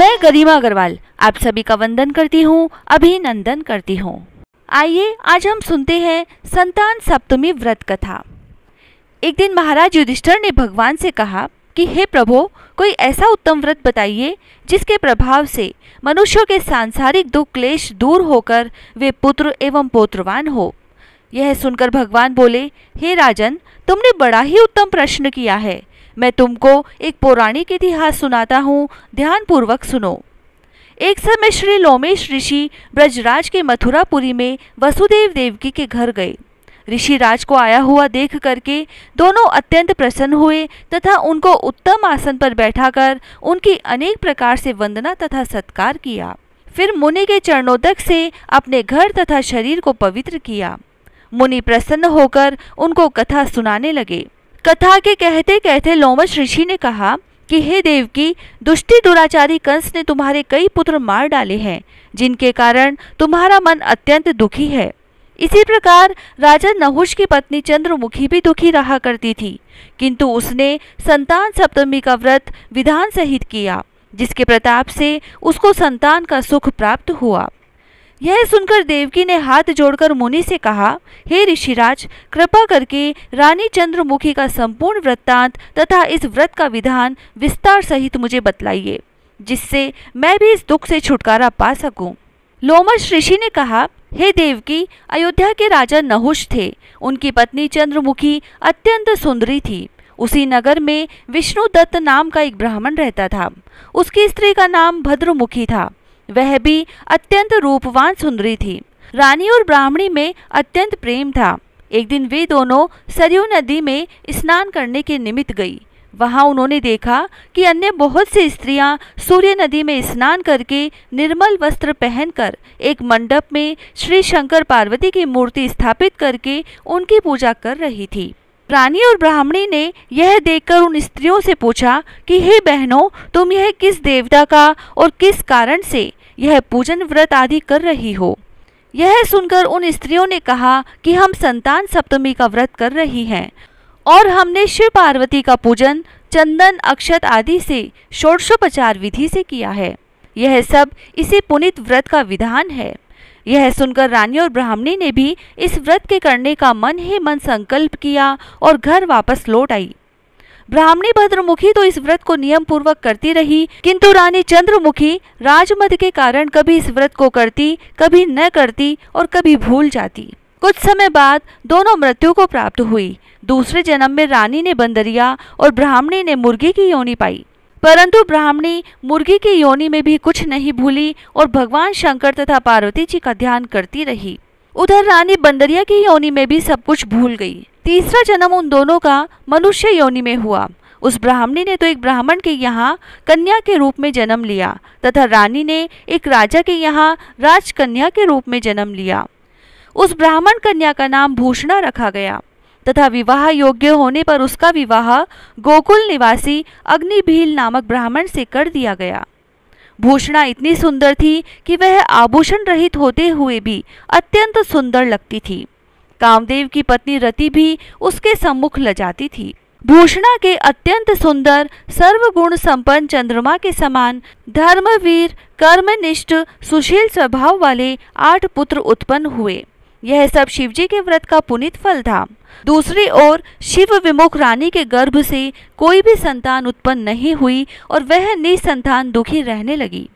मैं गरिमा अग्रवाल आप सभी का वंदन करती हूँ अभिनंदन करती हूँ आइए आज हम सुनते हैं संतान सप्तमी व्रत कथा एक दिन महाराज युधिष्ठर ने भगवान से कहा कि हे प्रभो कोई ऐसा उत्तम व्रत बताइए जिसके प्रभाव से मनुष्यों के सांसारिक दुख क्लेश दूर होकर वे पुत्र एवं पोत्रवान हो यह सुनकर भगवान बोले हे राजन तुमने बड़ा ही उत्तम प्रश्न किया है मैं तुमको एक पौराणिक इतिहास सुनाता हूँ ध्यानपूर्वक सुनो एक समय श्री लोमेश ऋषि ब्रजराज के मथुरापुरी में वसुदेव देवकी के घर गए ऋषि राज को आया हुआ देख करके दोनों अत्यंत प्रसन्न हुए तथा उनको उत्तम आसन पर बैठाकर उनकी अनेक प्रकार से वंदना तथा सत्कार किया फिर मुनि के चरणोदक से अपने घर तथा शरीर को पवित्र किया मुनि प्रसन्न होकर उनको कथा सुनाने लगे कथा के कहते कहते लोमस ऋषि ने कहा कि हे देवकी दुष्टि दुराचारी कंस ने तुम्हारे कई पुत्र मार डाले हैं जिनके कारण तुम्हारा मन अत्यंत दुखी है इसी प्रकार राजा नहुष की पत्नी चंद्रमुखी भी दुखी रहा करती थी किंतु उसने संतान सप्तमी का व्रत विधान सहित किया जिसके प्रताप से उसको संतान का सुख प्राप्त हुआ यह सुनकर देवकी ने हाथ जोड़कर मुनि से कहा हे ऋषिराज कृपा करके रानी चंद्रमुखी का संपूर्ण वृत्तांत तथा इस व्रत का विधान विस्तार सहित मुझे बतलाइए जिससे मैं भी इस दुख से छुटकारा पा सकूं। लोमश ऋषि ने कहा हे देवकी अयोध्या के राजा नहुष थे उनकी पत्नी चंद्रमुखी अत्यंत सुंदरी थी उसी नगर में विष्णुदत्त नाम का एक ब्राह्मण रहता था उसकी स्त्री का नाम भद्रमुखी था वह भी अत्यंत रूपवान सुंदरी थी रानी और ब्राह्मणी में अत्यंत प्रेम था एक दिन वे दोनों सरयू नदी में स्नान करने के निमित्त गई वहां उन्होंने देखा कि अन्य बहुत सी स्त्रियां सूर्य नदी में स्नान करके निर्मल वस्त्र पहनकर एक मंडप में श्री शंकर पार्वती की मूर्ति स्थापित करके उनकी पूजा कर रही थी रानी और ब्राह्मणी ने यह देखकर उन स्त्रियों से पूछा कि हे बहनों तुम यह किस देवता का और किस कारण से यह पूजन व्रत आदि कर रही हो यह सुनकर उन स्त्रियों ने कहा कि हम संतान सप्तमी का व्रत कर रही हैं और हमने शिव पार्वती का पूजन चंदन अक्षत आदि से षोडशोपचार विधि से किया है यह सब इसी पुनित व्रत का विधान है यह सुनकर रानी और ब्राह्मणी ने भी इस व्रत के करने का मन ही मन संकल्प किया और घर वापस लौट आई ब्राह्मणी भद्रमुखी तो इस व्रत को नियम पूर्वक करती रही किंतु रानी चंद्रमुखी राजमद के कारण कभी इस व्रत को करती कभी न करती और कभी भूल जाती कुछ समय बाद दोनों मृत्यु को प्राप्त हुई दूसरे जन्म में रानी ने बंदरिया और ब्राह्मणी ने मुर्गी की योनी पाई परंतु ब्राह्मणी मुर्गी की योनि में भी कुछ नहीं भूली और भगवान शंकर तथा पार्वती जी का ध्यान करती रही उधर रानी बंदरिया की योनि में भी सब कुछ भूल गई तीसरा जन्म उन दोनों का मनुष्य योनि में हुआ उस ब्राह्मणी ने तो एक ब्राह्मण के यहाँ कन्या के रूप में जन्म लिया तथा रानी ने एक राजा के यहाँ राजकन्या के रूप में जन्म लिया उस ब्राह्मण कन्या का नाम भूषणा रखा गया तथा विवाह योग्य होने पर उसका विवाह गोकुल निवासी अग्निभील नामक ब्राह्मण से कर दिया गया भूषणा इतनी सुंदर थी कि वह आभूषण रहित होते हुए भी अत्यंत सुंदर लगती थी कामदेव की पत्नी रति भी उसके सम्मुख जाती थी भूषणा के अत्यंत सुंदर सर्वगुण संपन्न चंद्रमा के समान धर्मवीर कर्मनिष्ठ सुशील स्वभाव वाले आठ पुत्र उत्पन्न हुए यह सब शिवजी के व्रत का पुनित फल था दूसरी ओर शिव विमुख रानी के गर्भ से कोई भी संतान उत्पन्न नहीं हुई और वह निसंतान दुखी रहने लगी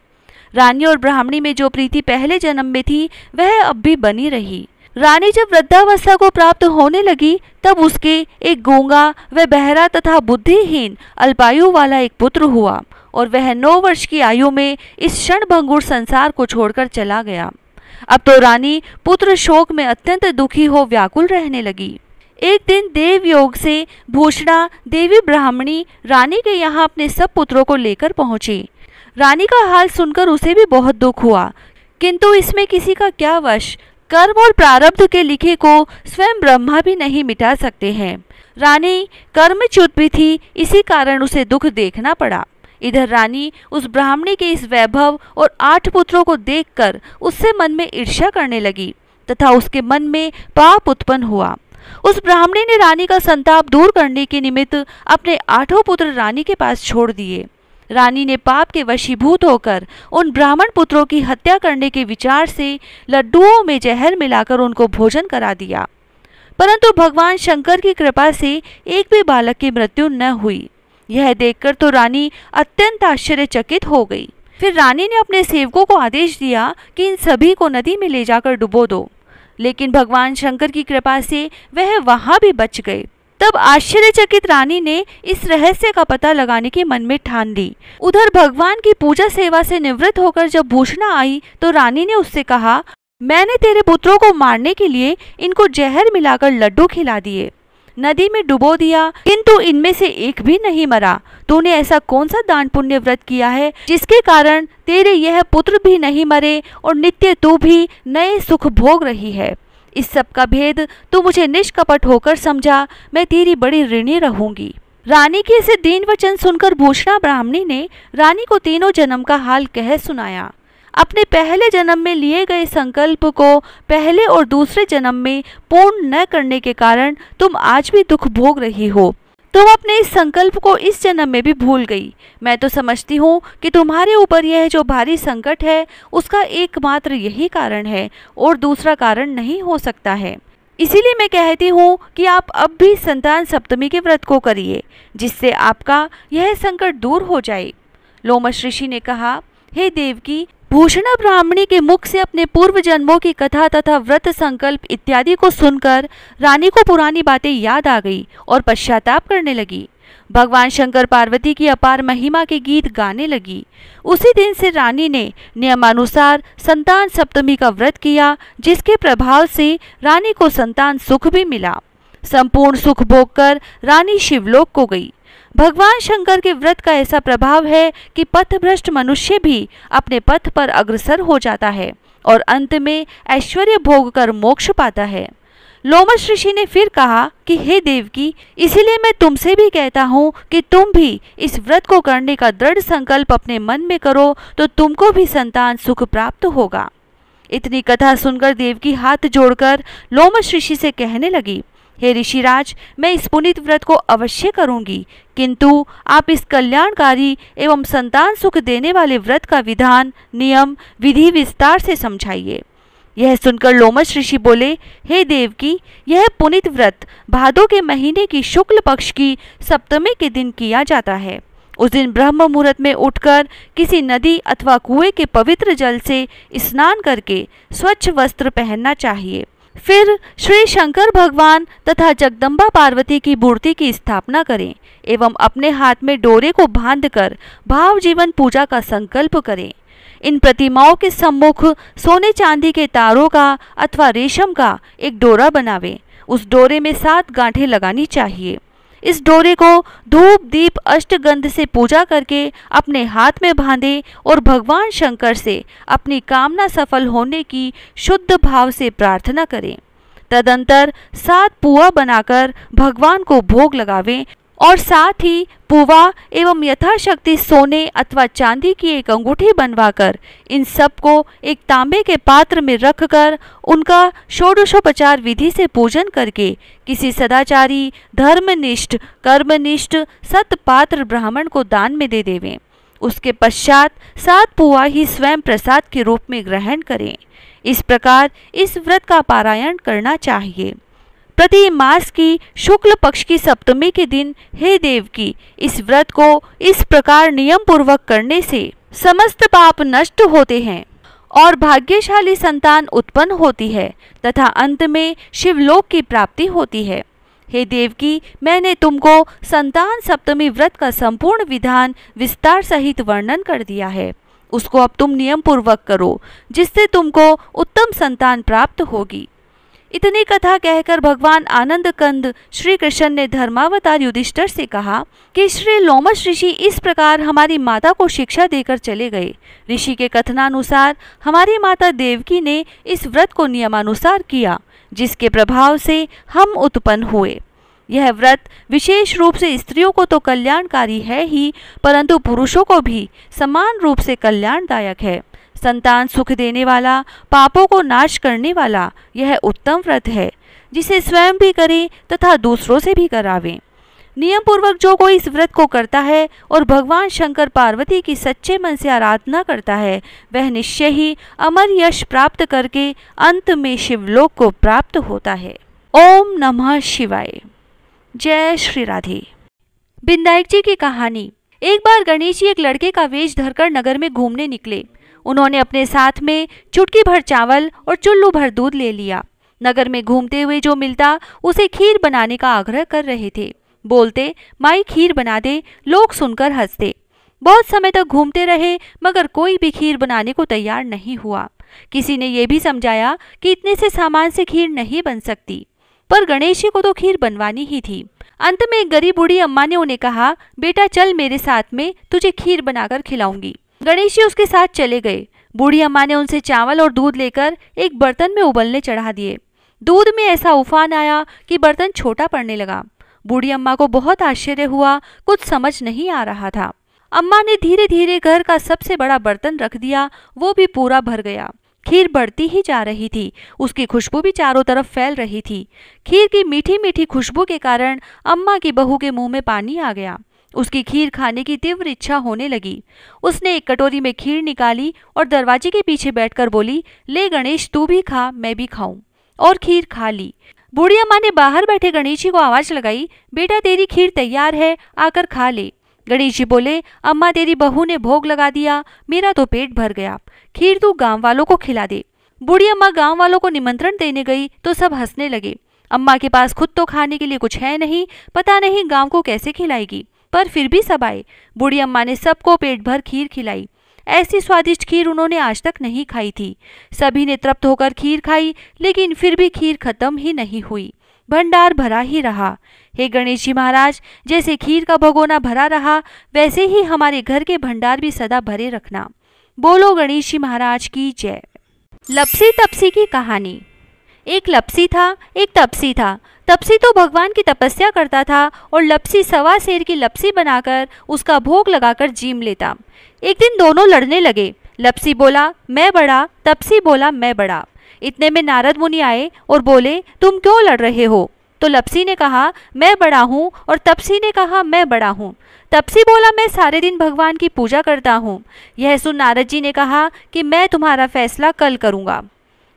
रानी और ब्राह्मणी में जो प्रीति पहले जन्म में थी वह अब भी बनी रही रानी जब वृद्धावस्था को प्राप्त होने लगी तब उसके एक गोंगा व बहरा तथा बुद्धिहीन अल्पायु वाला एक पुत्र हुआ और वह नौ वर्ष की आयु में इस क्षण भंगुर संसार को छोड़कर चला गया अब तो रानी पुत्र शोक में अत्यंत दुखी हो व्याकुल रहने लगी एक दिन देव योग से भूषणा देवी ब्राह्मणी रानी के यहाँ अपने सब पुत्रों को लेकर पहुंची रानी का हाल सुनकर उसे भी बहुत दुख हुआ किंतु इसमें किसी का क्या वश कर्म और प्रारब्ध के लिखे को स्वयं ब्रह्मा भी नहीं मिटा सकते हैं रानी कर्मच्युत भी थी इसी कारण उसे दुख देखना पड़ा इधर रानी उस ब्राह्मणी के इस वैभव और आठ पुत्रों को देखकर उससे मन में ईर्ष्या करने लगी तथा उसके मन में पाप उत्पन्न हुआ उस ब्राह्मणी ने रानी का संताप दूर करने के निमित्त अपने आठों पुत्र रानी के पास छोड़ दिए रानी ने पाप के वशीभूत होकर उन ब्राह्मण पुत्रों की हत्या करने के विचार से लड्डुओं में जहर मिलाकर उनको भोजन करा दिया परंतु भगवान शंकर की कृपा से एक भी बालक की मृत्यु न हुई यह देखकर तो रानी अत्यंत आश्चर्यचकित हो गई फिर रानी ने अपने सेवकों को आदेश दिया कि इन सभी को नदी में ले जाकर डुबो दो लेकिन भगवान शंकर की कृपा से वह वहाँ भी बच गए तब आश्चर्यचकित रानी ने इस रहस्य का पता लगाने के मन में ठान ली उधर भगवान की पूजा सेवा से निवृत्त होकर जब भूषणा आई तो रानी ने उससे कहा मैंने तेरे पुत्रों को मारने के लिए इनको जहर मिलाकर लड्डू खिला दिए नदी में डुबो दिया किंतु इनमें से एक भी नहीं मरा तूने ऐसा कौन सा दान पुण्य व्रत किया है जिसके कारण तेरे यह पुत्र भी नहीं मरे और नित्य तू भी नए सुख भोग रही है इस सब का भेद तू मुझे निष्कपट होकर समझा मैं तेरी बड़ी ऋणी रहूंगी रानी के ऐसे दीन वचन सुनकर भूषणा ब्राह्मणी ने रानी को तीनों जन्म का हाल कह सुनाया अपने पहले जन्म में लिए गए संकल्प को पहले और दूसरे जन्म में पूर्ण न करने के कारण तुम आज भी दुख भोग रही हो तुम अपने इस संकल्प को इस जन्म में भी भूल गई मैं तो समझती हूँ कि तुम्हारे ऊपर यह जो भारी संकट है उसका एकमात्र यही कारण है और दूसरा कारण नहीं हो सकता है इसीलिए मैं कहती हूँ कि आप अब भी संतान सप्तमी के व्रत को करिए जिससे आपका यह संकट दूर हो जाए लोमश ऋषि ने कहा हे देवकी भूषण ब्राह्मणी के मुख से अपने पूर्व जन्मों की कथा तथा व्रत संकल्प इत्यादि को सुनकर रानी को पुरानी बातें याद आ गई और पश्चाताप करने लगी भगवान शंकर पार्वती की अपार महिमा के गीत गाने लगी उसी दिन से रानी ने नियमानुसार संतान सप्तमी का व्रत किया जिसके प्रभाव से रानी को संतान सुख भी मिला संपूर्ण सुख भोगकर रानी शिवलोक को गई भगवान शंकर के व्रत का ऐसा प्रभाव है कि पथभ्रष्ट मनुष्य भी अपने पथ पर अग्रसर हो जाता है और अंत में ऐश्वर्य भोग कर मोक्ष पाता है लोमस ऋषि ने फिर कहा कि हे देवकी इसीलिए मैं तुमसे भी कहता हूँ कि तुम भी इस व्रत को करने का दृढ़ संकल्प अपने मन में करो तो तुमको भी संतान सुख प्राप्त होगा इतनी कथा सुनकर देवकी हाथ जोड़कर लोमस ऋषि से कहने लगी हे ऋषिराज मैं इस पुनित व्रत को अवश्य करूंगी किंतु आप इस कल्याणकारी एवं संतान सुख देने वाले व्रत का विधान नियम विधि विस्तार से समझाइए यह सुनकर लोमस ऋषि बोले हे देव की यह पुनित व्रत भादो के महीने की शुक्ल पक्ष की सप्तमी के दिन किया जाता है उस दिन ब्रह्म मुहूर्त में उठकर किसी नदी अथवा कुएं के पवित्र जल से स्नान करके स्वच्छ वस्त्र पहनना चाहिए फिर श्री शंकर भगवान तथा जगदम्बा पार्वती की मूर्ति की स्थापना करें एवं अपने हाथ में डोरे को बांधकर भाव जीवन पूजा का संकल्प करें इन प्रतिमाओं के सम्मुख सोने चांदी के तारों का अथवा रेशम का एक डोरा बनावें उस डोरे में सात गांठें लगानी चाहिए इस डोरे को धूप दीप अष्टगंध से पूजा करके अपने हाथ में बांधे और भगवान शंकर से अपनी कामना सफल होने की शुद्ध भाव से प्रार्थना करें तदंतर सात पुआ बनाकर भगवान को भोग लगावें और साथ ही पुवा एवं यथाशक्ति सोने अथवा चांदी की एक अंगूठी बनवाकर इन सबको एक तांबे के पात्र में रखकर उनका षोडशोपचार विधि से पूजन करके किसी सदाचारी धर्मनिष्ठ कर्मनिष्ठ सतपात्र ब्राह्मण को दान में दे देवें उसके पश्चात सात पुआ ही स्वयं प्रसाद के रूप में ग्रहण करें इस प्रकार इस व्रत का पारायण करना चाहिए प्रति मास की शुक्ल पक्ष की सप्तमी के दिन हे देव की इस व्रत को इस प्रकार नियम पूर्वक करने से समस्त पाप नष्ट होते हैं और भाग्यशाली संतान उत्पन्न होती है तथा अंत में शिवलोक की प्राप्ति होती है हे देवकी मैंने तुमको संतान सप्तमी व्रत का संपूर्ण विधान विस्तार सहित वर्णन कर दिया है उसको अब तुम नियम पूर्वक करो जिससे तुमको उत्तम संतान प्राप्त होगी इतनी कथा कहकर भगवान आनंद कंद श्री कृष्ण ने धर्मावतार युधिष्ठर से कहा कि श्री लोमस ऋषि इस प्रकार हमारी माता को शिक्षा देकर चले गए ऋषि के कथनानुसार हमारी माता देवकी ने इस व्रत को नियमानुसार किया जिसके प्रभाव से हम उत्पन्न हुए यह व्रत विशेष रूप से स्त्रियों को तो कल्याणकारी है ही परंतु पुरुषों को भी समान रूप से कल्याणदायक है संतान सुख देने वाला पापों को नाश करने वाला यह उत्तम व्रत है जिसे स्वयं भी करें तथा दूसरों से भी करावें नियम पूर्वक जो कोई इस व्रत को करता है और भगवान शंकर पार्वती की सच्चे मन से आराधना करता है वह निश्चय ही अमर यश प्राप्त करके अंत में शिवलोक को प्राप्त होता है ओम नमः शिवाय जय श्री राधे बिंदायक जी की कहानी एक बार गणेश जी एक लड़के का वेश धरकर नगर में घूमने निकले उन्होंने अपने साथ में चुटकी भर चावल और चुल्लू भर दूध ले लिया नगर में घूमते हुए जो मिलता उसे खीर बनाने का आग्रह कर रहे थे बोलते माई खीर बना दे लोग सुनकर हंसते बहुत समय तक घूमते रहे मगर कोई भी खीर बनाने को तैयार नहीं हुआ किसी ने यह भी समझाया कि इतने से सामान से खीर नहीं बन सकती पर गणेश जी को तो खीर बनवानी ही थी अंत में एक गरीब बूढ़ी अम्मा ने उन्हें कहा बेटा चल मेरे साथ में तुझे खीर बनाकर खिलाऊंगी गणेश जी उसके साथ चले गए बूढ़ी अम्मा ने उनसे चावल और दूध लेकर एक बर्तन में उबलने चढ़ा दिए दूध में ऐसा उफान आया कि बर्तन छोटा पड़ने लगा बूढ़ी अम्मा को बहुत आश्चर्य हुआ कुछ समझ नहीं आ रहा था अम्मा ने धीरे धीरे घर का सबसे बड़ा बर्तन रख दिया वो भी पूरा भर गया खीर बढ़ती ही जा रही थी उसकी खुशबू भी चारों तरफ फैल रही थी खीर की मीठी मीठी खुशबू के कारण अम्मा की बहू के मुंह में पानी आ गया उसकी खीर खाने की तीव्र इच्छा होने लगी उसने एक कटोरी में खीर निकाली और दरवाजे के पीछे बैठकर बोली ले गणेश तू भी खा मैं भी खाऊं और खीर खा ली बूढ़ी अम्मा ने बाहर बैठे गणेश जी को आवाज लगाई बेटा तेरी खीर तैयार है आकर खा ले गणेश जी बोले अम्मा तेरी बहू ने भोग लगा दिया मेरा तो पेट भर गया खीर तू गांव वालों को खिला दे बूढ़ी अम्मा गांव वालों को निमंत्रण देने गई तो सब हंसने लगे अम्मा के पास खुद तो खाने के लिए कुछ है नहीं पता नहीं गांव को कैसे खिलाएगी पर फिर भी सब आए बूढ़ी अम्मा ने सबको पेट भर खीर खिलाई ऐसी स्वादिष्ट खीर उन्होंने आज तक नहीं खाई थी सभी ने तृप्त होकर खीर खाई लेकिन फिर भी खीर खत्म ही नहीं हुई भंडार भरा ही रहा हे गणेश जी महाराज जैसे खीर का भगोना भरा रहा वैसे ही हमारे घर के भंडार भी सदा भरे रखना बोलो गणेश जी महाराज की जय लपसी तपसी की कहानी एक लपसी था एक तपसी था तपसी तो भगवान की तपस्या करता था और लपसी सवा शेर की लपसी बनाकर उसका भोग लगाकर जीम लेता एक दिन दोनों लड़ने लगे लपसी बोला मैं बड़ा तपसी बोला मैं बड़ा इतने में नारद मुनि आए और बोले तुम क्यों लड़ रहे हो तो लपसी ने कहा मैं बड़ा हूँ और तपसी ने कहा मैं बड़ा हूँ तपसी बोला मैं सारे दिन भगवान की पूजा करता हूँ यह सुन नारद जी ने कहा कि मैं तुम्हारा फैसला कल करूँगा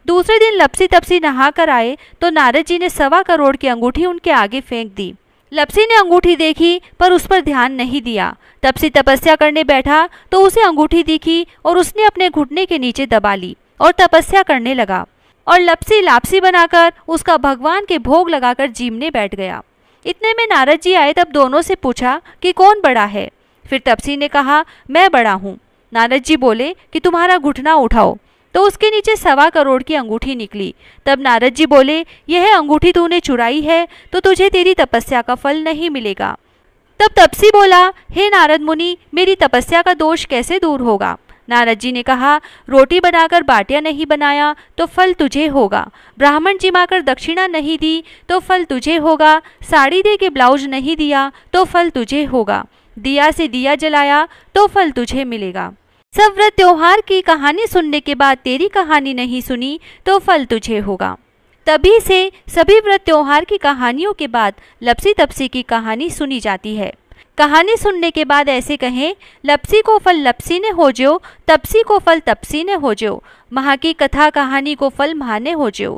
दूसरे दिन लपसी तपसी नहा कर आए तो नारद जी ने सवा करोड़ की अंगूठी उनके आगे फेंक दी लपसी ने अंगूठी देखी पर उस पर ध्यान नहीं दिया तपसी तपस्या करने बैठा तो उसे अंगूठी दिखी और उसने अपने घुटने के नीचे दबा ली और तपस्या करने लगा और लपसी लापसी बनाकर उसका भगवान के भोग लगाकर जीमने बैठ गया इतने में नारद जी आए तब दोनों से पूछा कि कौन बड़ा है फिर तपसी ने कहा मैं बड़ा हूँ नारद जी बोले कि तुम्हारा घुटना उठाओ तो उसके नीचे सवा करोड़ की अंगूठी निकली तब नारद जी बोले यह अंगूठी तूने चुराई है तो तुझे तेरी तपस्या का फल नहीं मिलेगा तब तपसी बोला हे नारद मुनि मेरी तपस्या का दोष कैसे दूर होगा नारद जी ने कहा रोटी बनाकर बाटिया नहीं बनाया तो फल तुझे होगा ब्राह्मण जिमाकर दक्षिणा नहीं दी तो फल तुझे होगा साड़ी दे के ब्लाउज नहीं दिया तो फल तुझे होगा दिया से दिया जलाया तो फल तुझे मिलेगा सब व्रत त्योहार की कहानी सुनने के बाद तेरी कहानी नहीं सुनी तो फल तुझे होगा तभी से सभी व्रत त्योहार की कहानियों के बाद लपसी तपसी की कहानी सुनी जाती है कहानी सुनने के बाद ऐसे कहें लपसी को फल लपसी ने हो ज्यो तपसी को फल तपसी ने हो जो महा की कथा कहानी को फल महा ने हो जो